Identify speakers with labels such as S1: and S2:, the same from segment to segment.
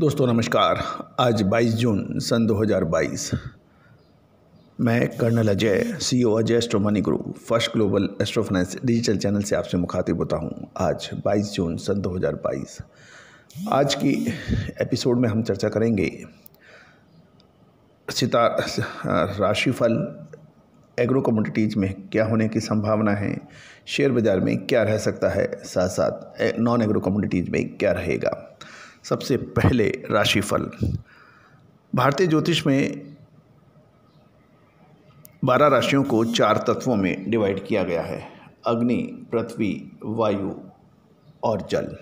S1: दोस्तों नमस्कार आज 22 जून सन 2022 मैं colonel Ajay CEO e Ajay astro money group first global astrofinance digital channel से आपसे मुखातिब होता हूं आज 22 जून सन 2022 आज की एपिसोड में हम चर्चा करेंगे सितार राशिफल एग्रो कम्योडिटीज़ में क्या होने की संभावना है शेयर बाज़ार में क्या रह सकता है साथ साथ नॉन एग्रो कम्योडिटीज़ में क्या रहेगा सबसे पहले राशिफल भारतीय ज्योतिष में बारह राशियों को चार तत्वों में डिवाइड किया गया है अग्नि पृथ्वी वायु और जल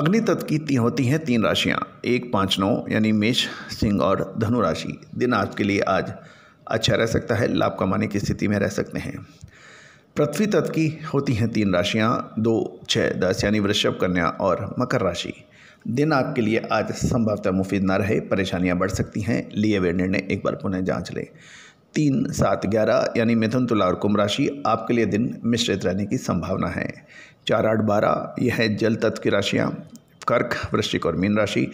S1: अग्नि तत्व की ती होती हैं तीन राशियाँ एक पाँच नौ यानी मेष सिंह और धनु राशि दिन आपके लिए आज अच्छा रह सकता है लाभ कमाने की स्थिति में रह सकते हैं पृथ्वी तत्व की होती हैं तीन राशियाँ दो छः दस यानी वृषभ कन्या और मकर राशि दिन आपके लिए आज संभवतः मुफीद ना रहे परेशानियां बढ़ सकती हैं लिए हुए निर्णय एक बार पुनः जांच लें तीन सात ग्यारह यानी मिथुन तुला और कुंभ राशि आपके लिए दिन मिश्रित रहने की संभावना है चार आठ बारह यह है जल तत्व की राशियाँ कर्क वृश्चिक और मीन राशि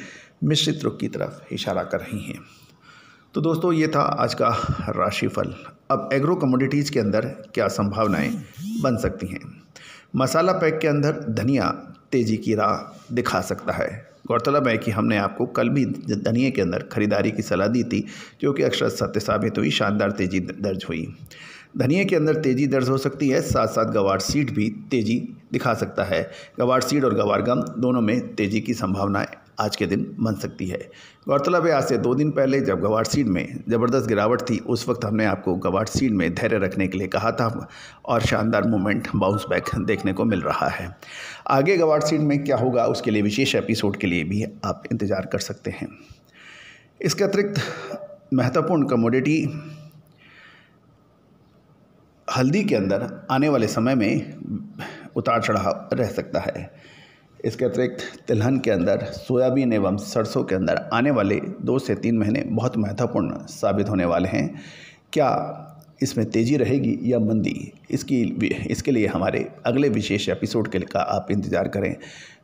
S1: मिश्रित रुख की तरफ इशारा कर रही हैं तो दोस्तों ये था आज का राशिफल अब एग्रो कमोडिटीज़ के अंदर क्या संभावनाएं बन सकती हैं मसाला पैक के अंदर धनिया तेज़ी की राह दिखा सकता है गौरतलब है कि हमने आपको कल भी धनिए के अंदर खरीदारी की सलाह दी थी जो कि अक्षर सत्य साबित हुई शानदार तेज़ी दर्ज हुई धनिए के अंदर तेज़ी दर्ज हो सकती है साथ साथ गवार सीड भी तेज़ी दिखा सकता है गवार सीड और गवार गम दोनों में तेज़ी की संभावनाएँ आज के दिन बन सकती है गौरतलब है आज से दो दिन पहले जब गवार सीड में ज़बरदस्त गिरावट थी उस वक्त हमने आपको गवार सीड में धैर्य रखने के लिए कहा था और शानदार मूवमेंट बाउंस बैक देखने को मिल रहा है आगे गवार सीड में क्या होगा उसके लिए विशेष एपिसोड के लिए भी आप इंतज़ार कर सकते हैं इसके अतिरिक्त महत्वपूर्ण कमोडिटी हल्दी के अंदर आने वाले समय में उतार चढ़ाव रह सकता है इसके अतिरिक्त तिलहन के अंदर सोयाबीन एवं सरसों के अंदर आने वाले दो से तीन महीने बहुत महत्वपूर्ण साबित होने वाले हैं क्या इसमें तेज़ी रहेगी या मंदी इसकी इसके लिए हमारे अगले विशेष एपिसोड के का आप इंतज़ार करें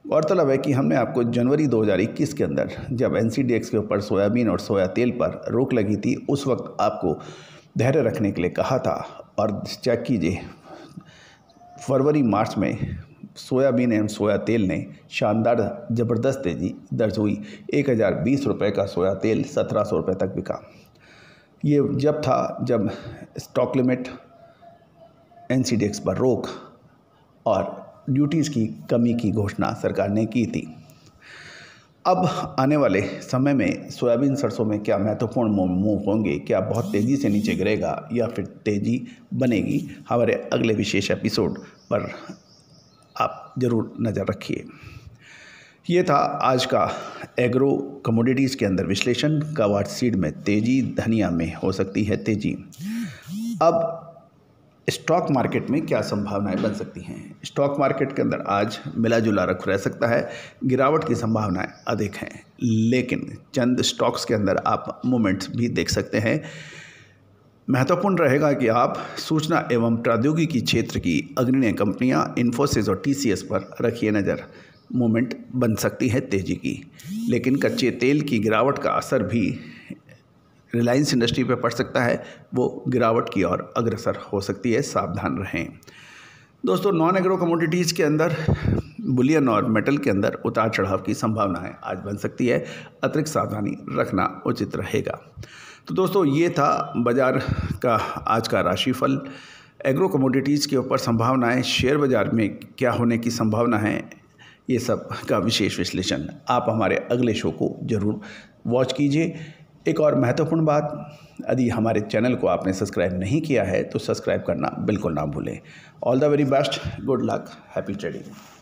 S1: गौरतलब है कि हमने आपको जनवरी 2021 के अंदर जब एन के ऊपर सोयाबीन और सोया तेल पर रोक लगी थी उस वक्त आपको धैर्य रखने के लिए कहा था और चेक कीजिए फरवरी मार्च में सोयाबीन एंड सोया तेल ने शानदार जबरदस्त तेजी दर्ज हुई एक हज़ार बीस रुपये का सोया तेल सत्रह सौ रुपये तक बिका ये जब था जब स्टॉक लिमिट एन पर रोक और ड्यूटीज़ की कमी की घोषणा सरकार ने की थी अब आने वाले समय में सोयाबीन सरसों में क्या महत्वपूर्ण तो मूव होंगे क्या बहुत तेज़ी से नीचे गिरेगा या फिर तेज़ी बनेगी हमारे अगले विशेष एपिसोड पर आप ज़रूर नज़र रखिए ये था आज का एग्रो कमोडिटीज़ के अंदर विश्लेषण कवाट सीड में तेज़ी धनिया में हो सकती है तेज़ी अब स्टॉक मार्केट में क्या संभावनाएं बन सकती हैं स्टॉक मार्केट के अंदर आज मिला जुला रख रह सकता है गिरावट की संभावनाएं अधिक हैं लेकिन चंद स्टॉक्स के अंदर आप मूवमेंट्स भी देख सकते हैं महत्वपूर्ण रहेगा कि आप सूचना एवं प्रौद्योगिकी क्षेत्र की अग्रणी कंपनियां इन्फोसिस और टीसीएस पर रखिए नज़र मूवमेंट बन सकती है तेज़ी की लेकिन कच्चे तेल की गिरावट का असर भी रिलायंस इंडस्ट्री पर पड़ सकता है वो गिरावट की ओर अग्रसर हो सकती है सावधान रहें दोस्तों नॉन एग्रो कमोडिटीज़ के अंदर बुलियन और मेटल के अंदर उतार चढ़ाव की संभावनाएं आज बन सकती है अतिरिक्त सावधानी रखना उचित रहेगा तो दोस्तों ये था बाज़ार का आज का राशिफल एग्रो कमोडिटीज़ के ऊपर संभावनाएं शेयर बाज़ार में क्या होने की संभावना है ये सब का विशेष विश्लेषण आप हमारे अगले शो को ज़रूर वॉच कीजिए एक और महत्वपूर्ण बात यदि हमारे चैनल को आपने सब्सक्राइब नहीं किया है तो सब्सक्राइब करना बिल्कुल ना भूलें all the very best good luck happy trading